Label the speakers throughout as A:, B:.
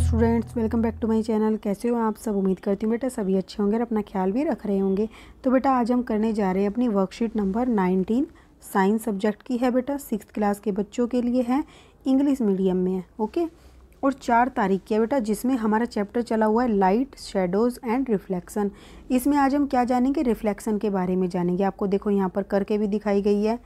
A: Students welcome back to my channel कैसे हो आप सब उम्मीद करती हूँ बेटा सभी अच्छे होंगे और अपना ख्याल भी रख रहे होंगे तो बेटा आज हम करने जा रहे हैं अपनी worksheet number nineteen science subject की है बेटा सिक्स क्लास के बच्चों के लिए है इंग्लिश मीडियम में है ओके और चार तारीख की है बेटा जिसमें हमारा चैप्टर चला हुआ है लाइट शेडोज़ एंड रिफ्लेक्शन इसमें आज हम क्या जानेंगे रिफ्लेक्शन के बारे में जानेंगे आपको देखो यहाँ पर करके भी दिखाई गई है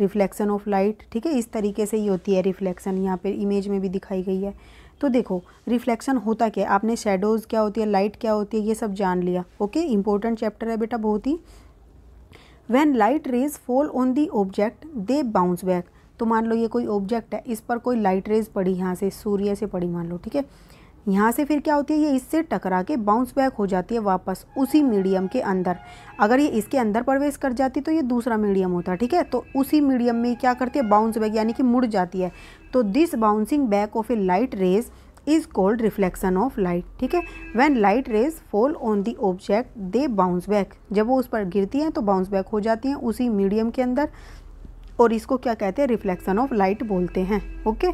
A: रिफ्लेक्शन ऑफ लाइट ठीक है इस तरीके से ही होती है रिफ्लेक्शन यहाँ पर इमेज में भी दिखाई गई है तो देखो रिफ्लेक्शन होता क्या आपने शेडोज़ क्या होती है लाइट क्या होती है ये सब जान लिया ओके इंपॉर्टेंट चैप्टर है बेटा बहुत ही when light rays fall on the object they bounce back तो मान लो ये कोई ऑब्जेक्ट है इस पर कोई लाइट रेज पड़ी यहाँ से सूर्य से पड़ी मान लो ठीक है यहाँ से फिर क्या होती है ये इससे टकरा के बाउंस बैक हो जाती है वापस उसी मीडियम के अंदर अगर ये इसके अंदर प्रवेश कर जाती तो ये दूसरा मीडियम होता है ठीक है तो उसी मीडियम में क्या करती है बाउंस बैक यानी कि मुड़ जाती है तो this bouncing back of a light rays is called reflection of light ठीक है when light rays fall on the object they bounce back जब वो उस पर गिरती हैं तो बाउंस बैक हो जाती हैं उसी मीडियम के अंदर और इसको क्या कहते हैं रिफ्लेक्शन ऑफ लाइट बोलते हैं ओके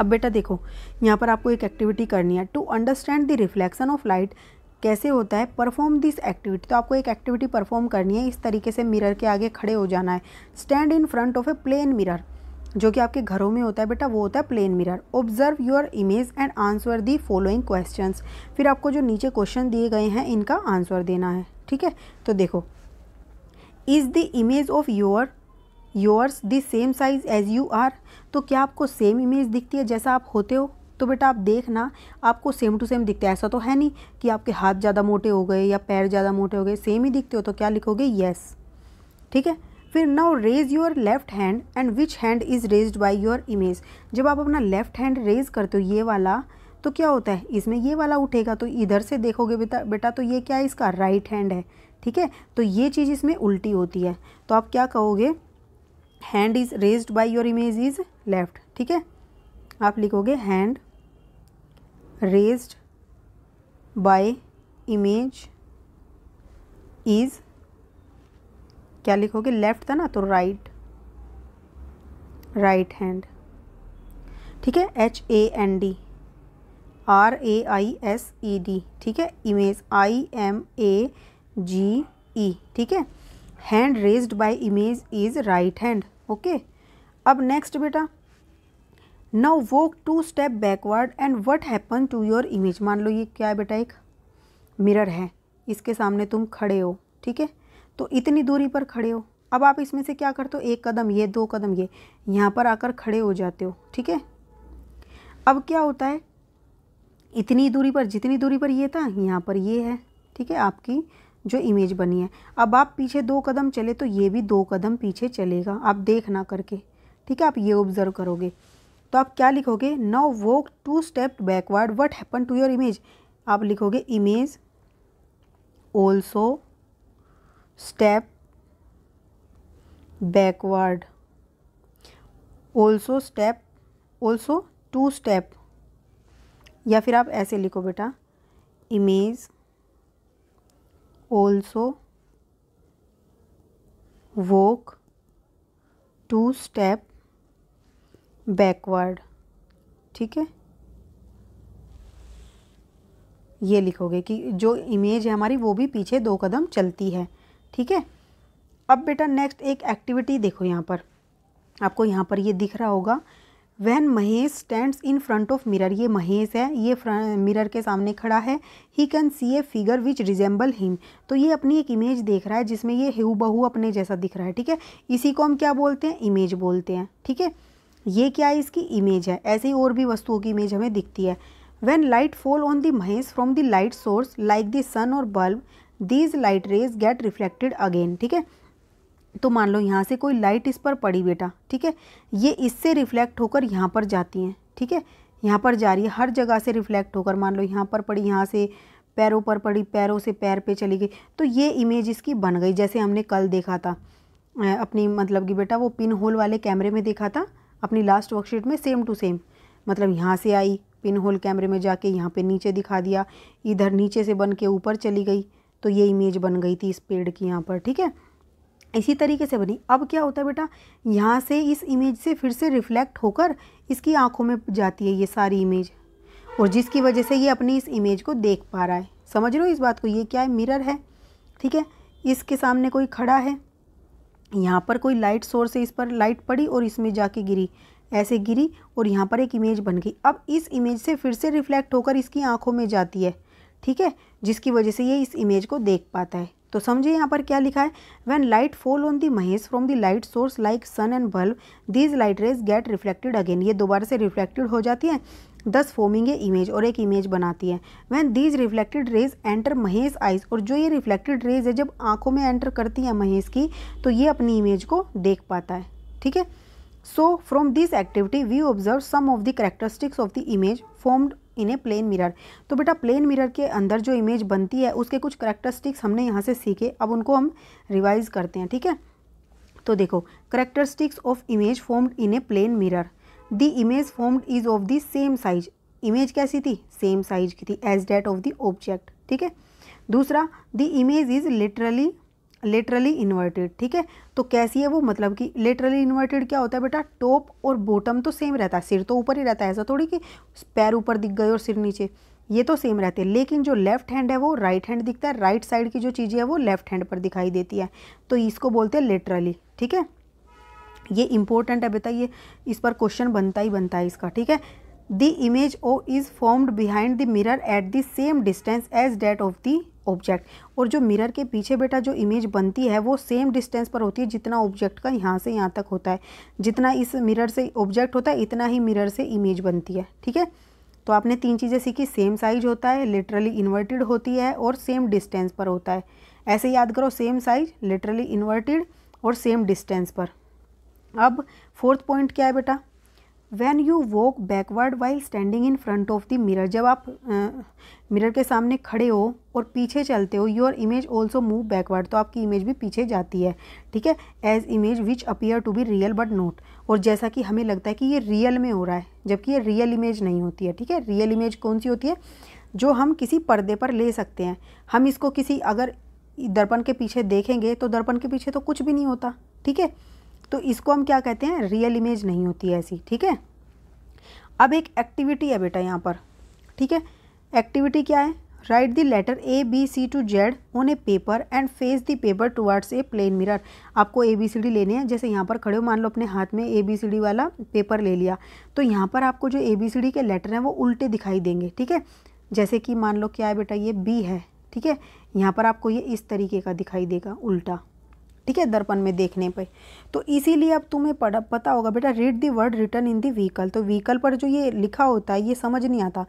A: अब बेटा देखो यहाँ पर आपको एक एक्टिविटी करनी है to understand the reflection of light कैसे होता है परफॉर्म दिस एक्टिविटी तो आपको एक एक्टिविटी परफॉर्म करनी है इस तरीके से मिरर के आगे खड़े हो जाना है stand in front of a plane mirror जो कि आपके घरों में होता है बेटा वो होता है plane mirror observe your image and answer the following question फिर आपको जो नीचे क्वेश्चन दिए गए हैं इनका आंसर देना है ठीक है तो देखो is the image of your yours the same size as you are तो क्या आपको सेम इमेज दिखती है जैसा आप होते हो तो बेटा आप देखना आपको सेम टू सेम दिखता है ऐसा तो है नहीं कि आपके हाथ ज़्यादा मोटे हो गए या पैर ज़्यादा मोटे हो गए सेम ही दिखते हो तो क्या लिखोगे येस yes. ठीक है फिर now raise your left hand and which hand is raise by your image जब आप अपना लेफ्ट हैंड रेज करते हो ये वाला तो क्या होता है इसमें ये वाला उठेगा तो इधर से देखोगे बेटा बेटा तो ये क्या है इसका राइट right हैंड है ठीक है तो ये चीज़ इसमें उल्टी होती है तो आप क्या कहोगे hand is raised by your image is left ठीक है आप लिखोगे hand raised by image is क्या लिखोगे लेफ़्ट था ना तो राइट राइट हैंड ठीक है H A N D R A I S E D ठीक है image I M A ji E ठीक है hand raised by image is right hand okay अब नेक्स्ट बेटा now walk two step backward and what happen to your image मान लो ये क्या है बेटा एक मिरर है इसके सामने तुम खड़े हो ठीक है तो इतनी दूरी पर खड़े हो अब आप इसमें से क्या करते हो एक कदम ये दो कदम ये यहाँ पर आकर खड़े हो जाते हो ठीक है अब क्या होता है इतनी दूरी पर जितनी दूरी पर ये था यहाँ पर ये है ठीक है आपकी जो इमेज बनी है अब आप पीछे दो कदम चले तो ये भी दो कदम पीछे चलेगा आप देख ना करके ठीक है आप ये ऑब्जर्व करोगे तो आप क्या लिखोगे now walk two step backward what happen to your image आप लिखोगे image also step backward also step also two step या फिर आप ऐसे लिखो बेटा image also walk two step backward ठीक है ये लिखोगे कि जो इमेज है हमारी वो भी पीछे दो कदम चलती है ठीक है अब बेटा नेक्स्ट एक एक्टिविटी देखो यहाँ पर आपको यहाँ पर ये दिख रहा होगा when Mahesh stands in front of mirror ये महेश है ये मिरर के सामने खड़ा है he can see a figure which resemble him तो ये अपनी एक इमेज देख रहा है जिसमें ये हु बहू अपने जैसा दिख रहा है ठीक है इसी को हम क्या बोलते हैं इमेज बोलते हैं ठीक है ये क्या है इसकी इमेज है ऐसे ही और भी वस्तुओं की इमेज हमें दिखती है when light fall on the Mahesh from the light source like the sun और bulb these light rays get reflected again ठीक है तो मान लो यहाँ से कोई लाइट इस पर पड़ी बेटा ठीक है ये इससे रिफ्लेक्ट होकर यहाँ पर जाती हैं ठीक है यहाँ पर जा रही है हर जगह से रिफ्लेक्ट होकर मान लो यहाँ पर पड़ी यहाँ से पैरों पर पड़ी पैरों से पैर पे चली गई तो ये इमेज इसकी बन गई जैसे हमने कल देखा था अपनी मतलब कि बेटा वो पिन होल वाले कैमरे में देखा था अपनी लास्ट वर्कशीट में सेम टू सेम मतलब यहाँ से आई पिन होल कैमरे में जाके यहाँ पे नीचे दिखा दिया इधर नीचे से बन के ऊपर चली गई तो ये इमेज बन गई थी इस पेड़ की यहाँ पर ठीक है इसी तरीके से बनी अब क्या होता है बेटा यहाँ से इस इमेज से फिर से रिफ्लेक्ट होकर इसकी आंखों में जाती है ये सारी इमेज और जिसकी वजह से ये अपनी इस इमेज को देख पा रहा है समझ रहे हो इस बात को ये क्या है मिरर है ठीक है इसके सामने कोई खड़ा है यहाँ पर कोई लाइट सोर्स है इस पर लाइट पड़ी और इसमें जाके गिरी ऐसे गिरी और यहाँ पर एक इमेज बन गई अब इस इमेज से फिर से रिफ्लेक्ट होकर इसकी आंखों में जाती है ठीक है जिसकी वजह से ये इस इमेज को देख पाता है तो समझिए यहाँ पर क्या लिखा है when light fall on the Mahesh from the light source like sun and bulb these light rays get reflected again ये दोबारा से रिफ्लेक्टेड हो जाती है दस फॉर्मिंग ए इमेज और एक इमेज बनाती है when these reflected rays enter Mahesh eyes और जो ये रिफ्लेक्टेड रेज है जब आंखों में एंटर करती है महेश की तो ये अपनी इमेज को देख पाता है ठीक है so from this activity we observe some of the characteristics of the image formed in a plane mirror तो बेटा प्लेन मिरर के अंदर जो इमेज बनती है उसके कुछ करेक्टरिस्टिक्स हमने यहाँ से सीखे अब उनको हम रिवाइज करते हैं ठीक है तो देखो characteristics of image formed in a plane mirror the image formed is of the same size image कैसी थी सेम साइज की थी as that of the object ठीक है दूसरा the image is literally laterally inverted ठीक है तो कैसी है वो मतलब कि लेटरली इन्वर्टेड क्या होता है बेटा टॉप और बॉटम तो सेम रहता है सिर तो ऊपर ही रहता है ऐसा थोड़ी कि पैर ऊपर दिख गए और सिर नीचे ये तो सेम रहते हैं लेकिन जो लेफ्ट हैंड है वो राइट हैंड दिखता है राइट साइड की जो चीज़ें हैं वो लेफ्ट हैंड पर दिखाई देती है तो इसको बोलते हैं लेटरली ठीक है ये इंपॉर्टेंट है बेटा ये इस पर क्वेश्चन बनता ही बनता है इसका ठीक है the image o is formed behind the mirror at the same distance as that of the object और जो मिरर के पीछे बेटा जो इमेज बनती है वो सेम डिस्टेंस पर होती है जितना ऑब्जेक्ट का यहाँ से यहाँ तक होता है जितना इस मिरर से ऑब्जेक्ट होता है इतना ही मिरर से इमेज बनती है ठीक है तो आपने तीन चीज़ें सीखी सेम साइज होता है लिटरली इन्वर्टेड होती है और सेम डिस्टेंस पर होता है ऐसे याद करो सेम साइज लिटरली इन्वर्टेड और सेम डिस्टेंस पर अब फोर्थ पॉइंट क्या है बेटा when you walk backward while standing in front of the mirror जब आप मिरर के सामने खड़े हो और पीछे चलते हो your image also move backward तो आपकी इमेज भी पीछे जाती है ठीक है as image which appear to be real but not और जैसा कि हमें लगता है कि ये रियल में हो रहा है जबकि ये रियल इमेज नहीं होती है ठीक है रियल इमेज कौन सी होती है जो हम किसी पर्दे पर ले सकते हैं हम इसको किसी अगर दर्पण के पीछे देखेंगे तो दर्पण के पीछे तो कुछ भी नहीं होता ठीक है तो इसको हम क्या कहते हैं रियल इमेज नहीं होती है ऐसी ठीक है अब एक एक्टिविटी है बेटा यहाँ पर ठीक है एक्टिविटी क्या है write the letter A B C to Z on a paper and face the paper towards a plane mirror आपको ए बी सी डी लेने हैं जैसे यहाँ पर खड़े हो मान लो अपने हाथ में ए बी सी डी वाला पेपर ले लिया तो यहाँ पर आपको जो ए बी सी डी के लेटर हैं वो उल्टे दिखाई देंगे ठीक है जैसे कि मान लो क्या है बेटा ये बी है ठीक है यहाँ पर आपको ये इस तरीके का दिखाई देगा उल्टा ठीक है दर्पण में देखने पे तो इसीलिए अब तुम्हें पढ़ा पता होगा बेटा read the word written in the vehicle तो व्हीकल पर जो ये लिखा होता है ये समझ नहीं आता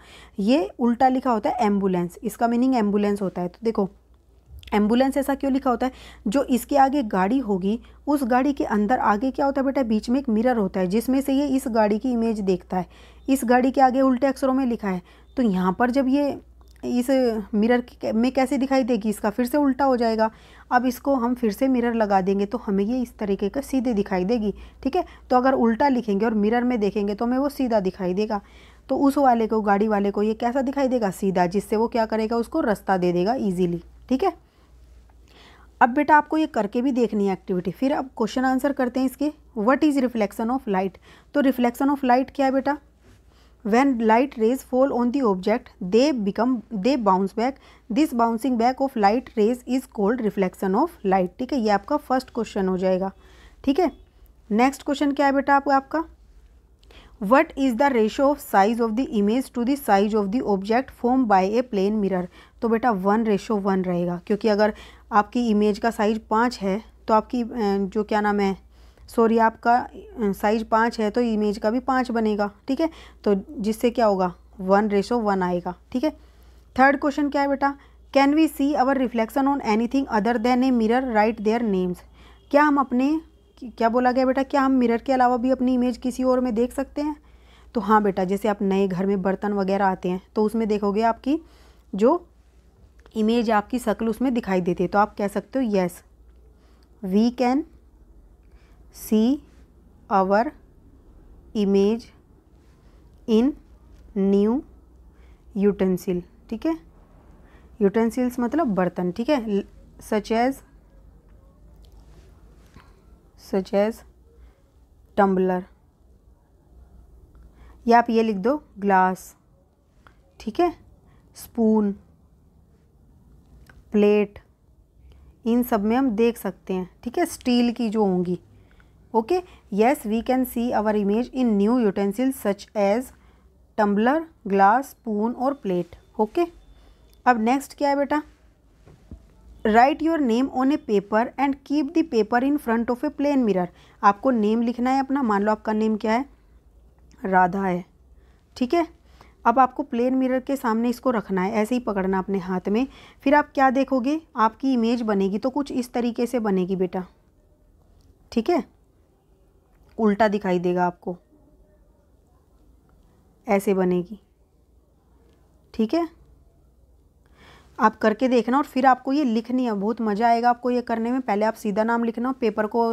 A: ये उल्टा लिखा होता है एम्बुलेंस इसका मीनिंग एम्बुलेंस होता है तो देखो एम्बुलेंस ऐसा क्यों लिखा होता है जो इसके आगे गाड़ी होगी उस गाड़ी के अंदर आगे क्या होता है बेटा बीच में एक मिरर होता है जिसमें से ये इस गाड़ी की इमेज देखता है इस गाड़ी के आगे उल्टे अक्षरों में लिखा है तो यहाँ पर जब ये इस मिरर में कैसे दिखाई देगी इसका फिर से उल्टा हो जाएगा अब इसको हम फिर से मिरर लगा देंगे तो हमें ये इस तरीके का सीधे दिखाई देगी ठीक है तो अगर उल्टा लिखेंगे और मिरर में देखेंगे तो हमें वो सीधा दिखाई देगा तो उस वाले को गाड़ी वाले को ये कैसा दिखाई देगा सीधा जिससे वो क्या करेगा उसको रास्ता दे देगा ईजीली ठीक है अब बेटा आपको ये करके भी देखनी है एक्टिविटी फिर अब क्वेश्चन आंसर करते हैं इसके what is reflection of light तो रिफ्लेक्शन ऑफ लाइट क्या है बेटा when light rays fall on the object they become they bounce back this bouncing back of light rays is called reflection of light ठीक है ये आपका first question हो जाएगा ठीक है नेक्स्ट क्वेश्चन क्या है बेटा आपको आपका what is the ratio of size of the image to the size of the object form by a plane mirror तो बेटा वन रेशो वन रहेगा क्योंकि अगर आपकी इमेज का साइज पाँच है तो आपकी जो क्या नाम है सॉरी आपका साइज पाँच है तो इमेज का भी पाँच बनेगा ठीक है तो जिससे क्या होगा वन रेशो वन आएगा ठीक है थर्ड क्वेश्चन क्या है बेटा can we see our reflection on anything other than a mirror write their names क्या हम अपने क्या बोला गया बेटा क्या हम मिरर के अलावा भी अपनी इमेज किसी और में देख सकते हैं तो हाँ बेटा जैसे आप नए घर में बर्तन वगैरह आते हैं तो उसमें देखोगे आपकी जो इमेज आपकी शक्ल उसमें दिखाई देती है तो आप कह सकते हो yes we can see our image in new utensil ठीक है यूटेंसिल्स मतलब बर्तन ठीक है such as such as tumbler या आप ये लिख दो ग्लास ठीक है स्पून प्लेट इन सब में हम देख सकते हैं ठीक है स्टील की जो होंगी okay yes we can see our image in new utensil such as tumbler glass spoon और प्लेट ओके अब नेक्स्ट क्या है बेटा write your name on a paper and keep the paper in front of a plane mirror आपको name लिखना है अपना मान लो आपका नेम क्या है राधा है ठीक है अब आपको प्लेन मिरर के सामने इसको रखना है ऐसे ही पकड़ना अपने हाथ में फिर आप क्या देखोगे आपकी इमेज बनेगी तो कुछ इस तरीके से बनेगी बेटा ठीक है उल्टा दिखाई देगा आपको ऐसे बनेगी ठीक है आप करके देखना और फिर आपको ये लिखनी है बहुत मज़ा आएगा आपको ये करने में पहले आप सीधा नाम लिखना पेपर को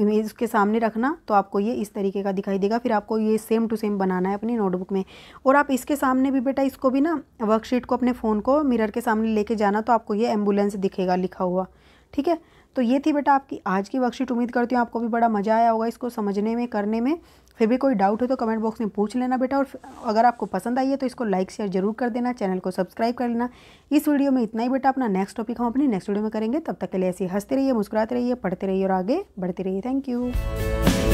A: इमेज के सामने रखना तो आपको ये इस तरीके का दिखाई देगा फिर आपको ये सेम टू सेम बनाना है अपनी नोटबुक में और आप इसके सामने भी बेटा इसको भी ना वर्कशीट को अपने फ़ोन को मिरर के सामने लेके जाना तो आपको ये एम्बुलेंस दिखेगा लिखा हुआ ठीक है तो ये थी बेटा आपकी आज की वर्कशीट उम्मीद करती हूँ आपको भी बड़ा मज़ा आया होगा इसको समझने में करने में फिर भी कोई डाउट हो तो कमेंट बॉक्स में पूछ लेना बेटा और अगर आपको पसंद आई है तो इसको लाइक शेयर जरूर कर देना चैनल को सब्सक्राइब कर लेना इस वीडियो में इतना ही बेटा अपना नेक्स्ट टॉपिक हम अपनी नेक्स्ट वीडियो में करेंगे तब तक के लिए ऐसे हंसते रहिए मुस्कुराते रहिए पढ़ते रहिए और आगे बढ़ते रहिए थैंक यू